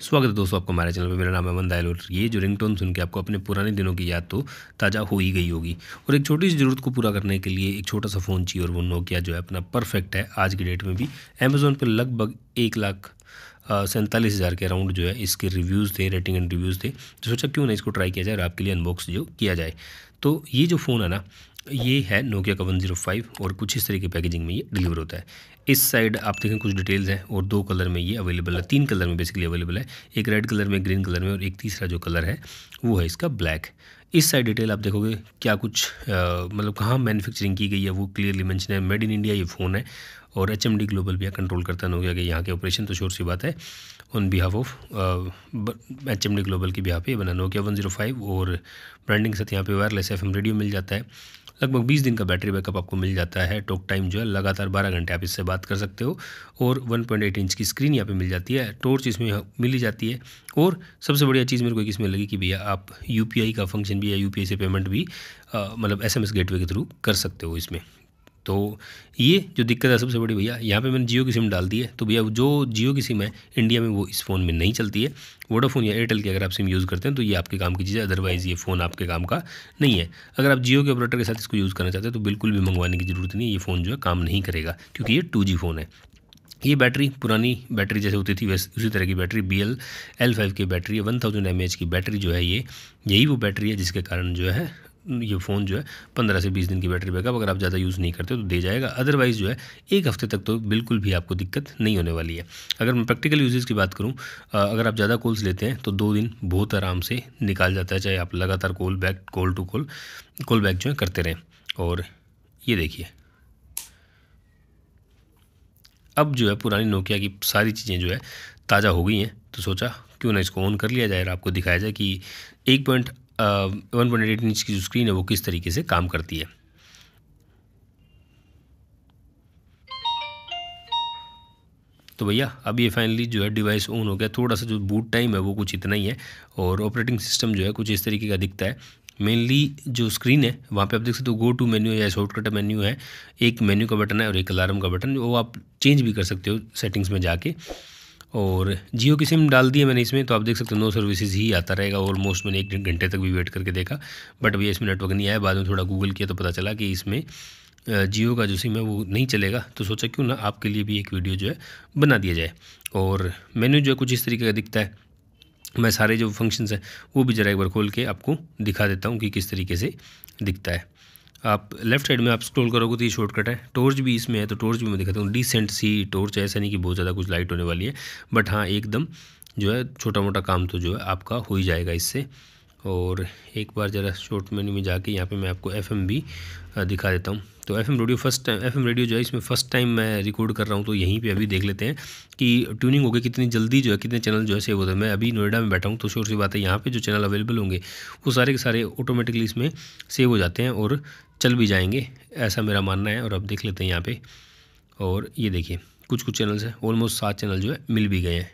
स्वागत है दोस्तों आपको हमारे चैनल पर मेरा नाम है अमन दायल और ये जो रिंगटोन सुन के आपको अपने पुराने दिनों की याद तो ताज़ा हो ही गई होगी और एक छोटी सी ज़रूरत को पूरा करने के लिए एक छोटा सा फ़ोन चाहिए और वो नोकिया जो है अपना परफेक्ट है आज की डेट में भी अमेज़ोन पर लगभग एक लाख सैंतालीस हज़ार के अराउंड जो है इसके रिव्यूज़ थे रेटिंग एंड रिव्यूज़ थे तो सोचा क्यों ना इसको ट्राई किया जाए और आपके लिए अनबॉक्स जो किया जाए तो ये जो फ़ोन है ना ये है नोकिया का वन जीरो फाइव और कुछ इस तरह की पैकेजिंग में ये डिलीवर होता है इस साइड आप देखें कुछ डिटेल्स हैं और दो कलर में ये अवेलेबल है तीन कलर में बेसिकली अवेलेबल है एक रेड कलर में ग्रीन कलर में और एक तीसरा जो कलर है वो है इसका ब्लैक इस साइड डिटेल आप देखोगे क्या कुछ मतलब कहाँ मैनुफैक्चरिंग की गई है वो क्लियरली मैंशन है मेड इन इंडिया ये फ़ोन है और एच ग्लोबल भी कंट्रोल करता है नोकिया के यहाँ के ऑपरेशन तो शोर सी बात है on behalf of H global की बिहाफ पे बना नोकिया वन जीरो फाइव और ब्रांडिंग के साथ यहाँ पे वायरलेस एफ रेडियो मिल जाता है लगभग बीस दिन का बैटरी बैकअप आपको मिल जाता है टॉक टाइम जो है लगातार बारह घंटे आप इससे बात कर सकते हो और वन पॉइंट एट इंच की स्क्रीन यहाँ पे मिल जाती है टोर्च इसमें मिली जाती है और सबसे बढ़िया चीज़ मेरे को एक इसमें लगी कि भैया आप यू का फंक्शन भी या यू से पेमेंट भी मतलब एस एम गेटवे के थ्रू कर सकते हो इसमें तो ये जो दिक्कत है सबसे बड़ी भैया यहाँ पे मैंने जियो की सिम डाल दी है तो भैया जो जियो की सिम है इंडिया में वो इस फ़ोन में नहीं चलती है वोडाफोन या एयरटेल की अगर आप सिम यूज़ करते हैं तो ये आपके काम की चीज़ है अदरवाइज़ ये फ़ोन आपके काम का नहीं है अगर आप जियो के ऑपरेटर के साथ इसको यूज़ करना चाहते हैं तो बिल्कुल भी मंगवाने की ज़रूरत नहीं है ये फ़ोन जो है काम नहीं करेगा क्योंकि ये टू फ़ोन है ये बैटरी पुरानी बैटरी जैसे होती थी वैसे उसी तरह की battery B L L five की बैटरी है वन थाउजेंड एम एच की बैटरी जो है ये यही वो बैटरी है जिसके कारण जो है ये फ़ोन जो है पंद्रह से बीस दिन की बैटरी बैकअप अगर आप ज़्यादा यूज़ नहीं करते तो दे जाएगा अदरवाइज़ जो है एक हफ्ते तक तो बिल्कुल भी आपको दिक्कत नहीं होने वाली है अगर मैं प्रैक्टिकल यूजेज की बात करूँ अगर आप ज़्यादा कॉल्स लेते हैं तो दो दिन बहुत आराम से निकाल जाता है चाहे आप लगातार call back call to call call back जो है करते रहें और ये देखिए अब जो है पुरानी नोकिया की सारी चीज़ें जो है ताज़ा हो गई हैं तो सोचा क्यों ना इसको ऑन कर लिया जाए और आपको दिखाया जाए कि एक point one point eight inch की जो स्क्रीन है वो किस तरीके से काम करती है तो भैया अब ये फाइनली जो है डिवाइस ऑन हो गया थोड़ा सा जो बूट टाइम है वो कुछ इतना ही है और ऑपरेटिंग सिस्टम जो है कुछ इस तरीके का दिखता है मेनली जो स्क्रीन है वहाँ पे आप देख सकते हो गो टू मेन्यू या शॉर्टकट मेन्यू है एक मेन्यू का बटन है और एक अलार्म का बटन वो आप चेंज भी कर सकते हो सेटिंग्स में जाके और जियो की सिम डाल दिया मैंने इसमें तो आप देख सकते हो नो सर्विसेज ही आता रहेगा ऑलमोस्ट मैंने एक घंटे तक भी वेट करके देखा बट भैया इसमें नेटवर्क नहीं आया बाद में थोड़ा गूगल किया तो पता चला कि इसमें जियो का जो सिम है वो नहीं चलेगा तो सोचा क्यों ना आपके लिए भी एक वीडियो जो है बना दिया जाए और मेन्यू जो है कुछ इस तरीके का दिखता है मैं सारे जो फंक्शंस हैं वो भी ज़रा एक बार खोल के आपको दिखा देता हूँ कि किस तरीके से दिखता है आप लेफ्ट साइड में आप स्क्रॉल करोगे तो ये शॉर्टकट है टॉर्च भी इसमें है तो टॉर्च भी मैं दिखाता हूँ डिसेंट सी टॉर्च ऐसा नहीं कि बहुत ज़्यादा कुछ लाइट होने वाली है बट हाँ एकदम जो है छोटा मोटा काम तो जो है आपका हो ही जाएगा इससे और एक बार ज़रा शॉर्ट मेन्यू में जाके यहाँ पे मैं आपको एफ भी दिखा देता हूँ तो F radio first time F radio जो है इसमें फर्स्ट टाइम मैं रिकॉर्ड कर रहा हूँ तो यहीं पर अभी देख लेते हैं कि ट्यूनिंग होगी कितनी जल्दी जो है कितने चैनल जो है सेव होते हैं मैं अभी नोएडा में बैठा हूँ तो शोर सी बात है यहाँ पर जो चैनल अवेलेबल होंगे वो सारे के सारे ऑटोमेटिकली इसमें सेव हो जाते हैं और चल भी जाएंगे ऐसा मेरा मानना है और अब देख लेते हैं यहाँ पर और ये देखिए कुछ कुछ चैनल्स हैं ऑलमोस्ट सात चैनल जो है मिल भी गए हैं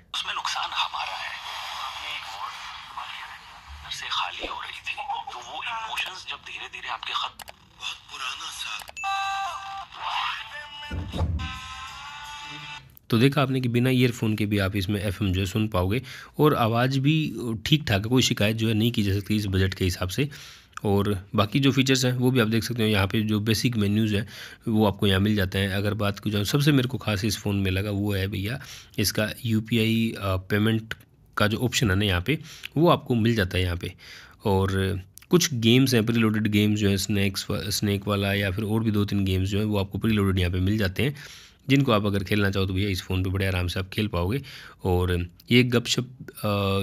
तो देखा आपने कि बिना ईयरफोन के भी आप इसमें एफ जो है सुन पाओगे और आवाज़ भी ठीक ठाक है कोई शिकायत जो है नहीं की जा सकती इस बजट के हिसाब से और बाकी जो फीचर्स हैं वो भी आप देख सकते हो यहाँ पे जो बेसिक मेन्यूज़ हैं वो आपको यहाँ मिल जाते हैं अगर बात की जाऊँ सबसे मेरे को खास इस फ़ोन में लगा वो है भैया इसका यू पेमेंट uh, का जो ऑप्शन है ना यहाँ पर वो आपको मिल जाता है यहाँ पर और कुछ गेम्स हैं प्री लोडेड गेम्स जो हैं स्नैक्स स्नैक वाला या फिर और भी दो तीन गेम्स जो हैं वो आपको प्री लोडेड यहाँ पर मिल जाते हैं जिनको आप अगर खेलना चाहो तो भैया इस फ़ोन पे बड़े आराम से आप खेल पाओगे और ये गपशप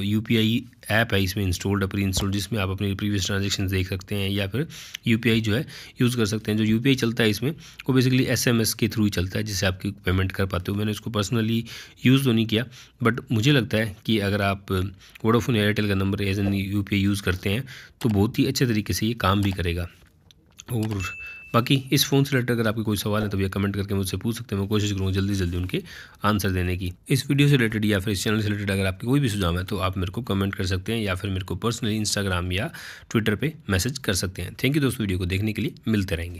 यू पी आई ऐप है इसमें इंस्टॉल्ड प्री इंस्टॉल्ड जिसमें आप अपनी प्रीवियस ट्रांजेक्शन देख सकते हैं या फिर यू पी आई जो है यूज़ कर सकते हैं जो यू पी आई चलता है इसमें वो बेसिकली एस एम एस के थ्रू ही चलता है जिससे आपकी पेमेंट कर पाते हो मैंने उसको पर्सनली यूज़ तो नहीं किया बट मुझे लगता है कि अगर आप वोडाफोन एयरटेल का number as N U P I use करते हैं तो बहुत ही अच्छे तरीके से ये काम भी करेगा और बाकी इस फ़ोन से रिलेटेड अगर आपके कोई सवाल है तो भैया कमेंट करके मुझसे पूछ सकते हैं मैं कोशिश करूँगा जल्दी जल्दी उनके आंसर देने की इस वीडियो से रिलेटेड या फिर इस चैनल से रिलेटेड अगर आपके कोई भी सुझाव है तो आप मेरे को कमेंट कर सकते हैं या फिर मेरे को पर्सनली इंस्टाग्राम या ट्विटर पर मैसेज कर सकते हैं थैंक यू दोस्तों वीडियो को देखने के लिए मिलते रहेंगे